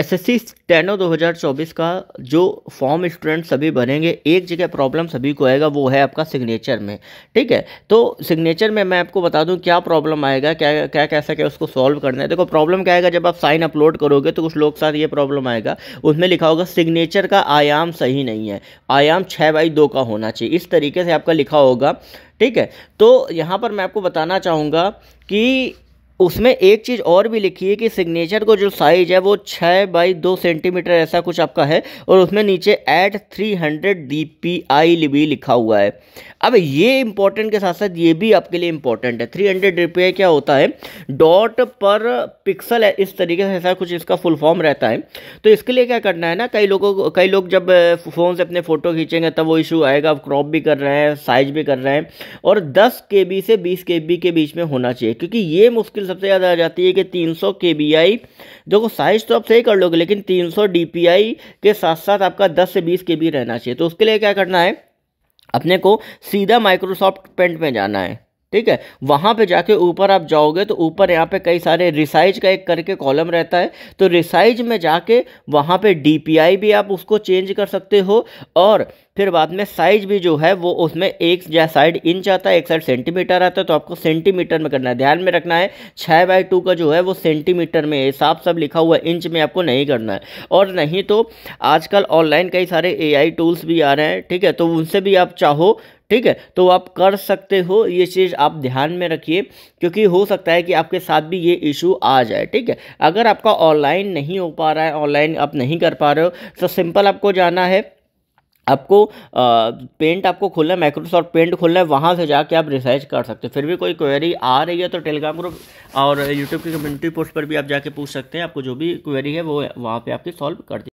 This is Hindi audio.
एसएससी टेनो दो का जो फॉर्म स्टूडेंट सभी भरेंगे एक जगह प्रॉब्लम सभी को आएगा वो है आपका सिग्नेचर में ठीक है तो सिग्नेचर में मैं आपको बता दूं क्या प्रॉब्लम आएगा क्या क्या कैसा क्या उसको सॉल्व करना है देखो प्रॉब्लम क्या आएगा जब आप साइन अपलोड करोगे तो कुछ लोग साथ ये प्रॉब्लम आएगा उसमें लिखा होगा सिग्नेचर का आयाम सही नहीं है आयाम छः बाई दो का होना चाहिए इस तरीके से आपका लिखा होगा ठीक है तो यहाँ पर मैं आपको बताना चाहूँगा कि उसमें एक चीज़ और भी लिखी है कि सिग्नेचर को जो साइज़ है वो छः बाई दो सेंटीमीटर ऐसा कुछ आपका है और उसमें नीचे at three hundred D P I भी लिखा हुआ है अब ये इंपॉर्टेंट के साथ साथ ये भी आपके लिए इंपॉर्टेंट है three hundred D P I क्या होता है डॉट पर पिक्सल इस तरीके से ऐसा कुछ इसका फुल फॉर्म रहता है तो इसके लिए क्या करना है ना कई लोगों को कई लोग जब फ़ोन से अपने फ़ोटो खींचेंगे तब वो इशू आएगा क्रॉप भी कर रहे हैं साइज भी कर रहे हैं और दस के बी से बीस के बी के बीच में होना चाहिए क्योंकि ये मुश्किल सबसे ज़्यादा आ जाती है कि 300 सौ के बी आई जो साइज तो आप सही कर लोगे लेकिन 300 सौ डी पी आई के साथ साथ आपका 10 से 20 के बी रहना चाहिए तो उसके लिए क्या करना है अपने को सीधा माइक्रोसॉफ्ट पेंट में जाना है ठीक है वहाँ पे जाके ऊपर आप जाओगे तो ऊपर यहाँ पे कई सारे रिसाइज का एक करके कॉलम रहता है तो रिसाइज में जाके वहाँ पे डीपीआई भी आप उसको चेंज कर सकते हो और फिर बाद में साइज भी जो है वो उसमें एक या साइड इंच आता है एक साइड सेंटीमीटर आता है तो आपको सेंटीमीटर में करना है ध्यान में रखना है छः बाई टू का जो है वो सेंटीमीटर में है साफ सब लिखा हुआ इंच में आपको नहीं करना है और नहीं तो आजकल ऑनलाइन कई सारे ए टूल्स भी आ रहे हैं ठीक है तो उनसे भी आप चाहो ठीक है तो आप कर सकते हो ये चीज़ आप ध्यान में रखिए क्योंकि हो सकता है कि आपके साथ भी ये इशू आ जाए ठीक है अगर आपका ऑनलाइन नहीं हो पा रहा है ऑनलाइन आप नहीं कर पा रहे हो तो सिंपल आपको जाना है आपको पेंट आपको खोलना है माइक्रोसॉफ्ट पेंट खोलना है वहाँ से जाके आप रिसर्च कर सकते हो फिर भी कोई क्वेरी आ रही है तो टेलीग्राम ग्रुप और यूट्यूब की कम्युनिटी पोस्ट पर भी आप जाके पूछ सकते हैं आपको जो भी क्वेरी है वो वहाँ पे आपकी सॉल्व कर दी